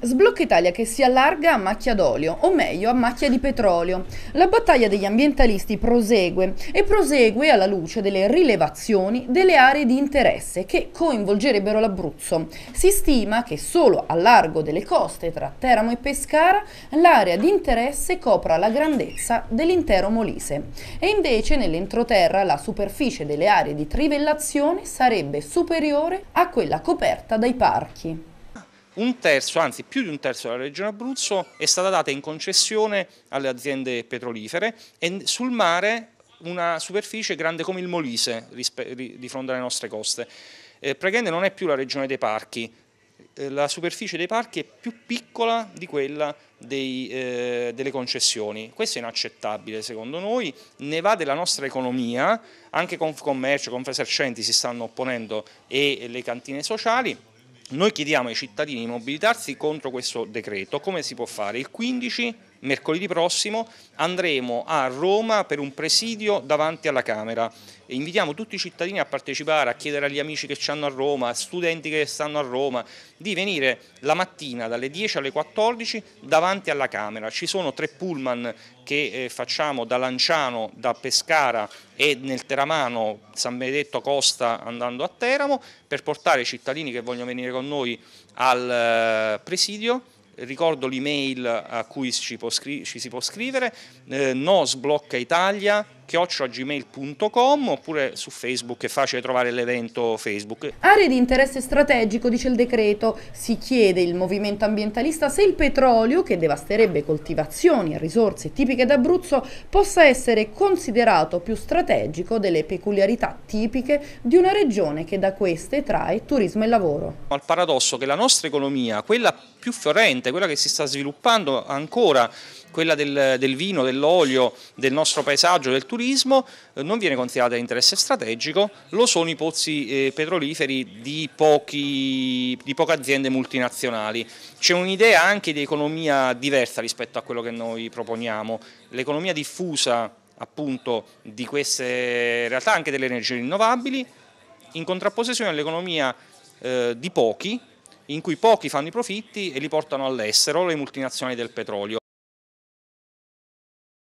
Sblocca Italia che si allarga a macchia d'olio, o meglio a macchia di petrolio. La battaglia degli ambientalisti prosegue e prosegue alla luce delle rilevazioni delle aree di interesse che coinvolgerebbero l'Abruzzo. Si stima che solo a largo delle coste tra Teramo e Pescara l'area di interesse copra la grandezza dell'intero Molise e invece nell'entroterra la superficie delle aree di trivellazione sarebbe superiore a quella coperta dai parchi un terzo, anzi più di un terzo della regione Abruzzo è stata data in concessione alle aziende petrolifere e sul mare una superficie grande come il Molise di fronte alle nostre coste. Eh, praticamente non è più la regione dei parchi, eh, la superficie dei parchi è più piccola di quella dei, eh, delle concessioni. Questo è inaccettabile secondo noi, ne va della nostra economia, anche Confcommercio, Confesercenti si stanno opponendo e le cantine sociali, noi chiediamo ai cittadini di mobilitarsi contro questo decreto, come si può fare? Il 15 mercoledì prossimo andremo a Roma per un presidio davanti alla Camera. E invitiamo tutti i cittadini a partecipare, a chiedere agli amici che ci hanno a Roma, studenti che stanno a Roma, di venire la mattina dalle 10 alle 14 davanti alla Camera. Ci sono tre pullman che eh, facciamo da Lanciano, da Pescara e nel Teramano, San Benedetto Costa andando a Teramo, per portare i cittadini che vogliono venire con noi al eh, presidio ricordo l'email a cui ci, ci si può scrivere, eh, no sblocca Italia chiocciogmail.com oppure su Facebook è facile trovare l'evento Facebook. Aree di interesse strategico, dice il decreto, si chiede il movimento ambientalista se il petrolio, che devasterebbe coltivazioni e risorse tipiche d'Abruzzo, possa essere considerato più strategico delle peculiarità tipiche di una regione che da queste trae turismo e lavoro. Al paradosso che la nostra economia, quella più fiorente, quella che si sta sviluppando ancora, quella del, del vino, dell'olio, del nostro paesaggio, del turismo, eh, non viene considerata di interesse strategico, lo sono i pozzi eh, petroliferi di, pochi, di poche aziende multinazionali. C'è un'idea anche di economia diversa rispetto a quello che noi proponiamo, l'economia diffusa appunto di queste realtà, anche delle energie rinnovabili, in contrapposizione all'economia eh, di pochi, in cui pochi fanno i profitti e li portano all'estero, le multinazionali del petrolio.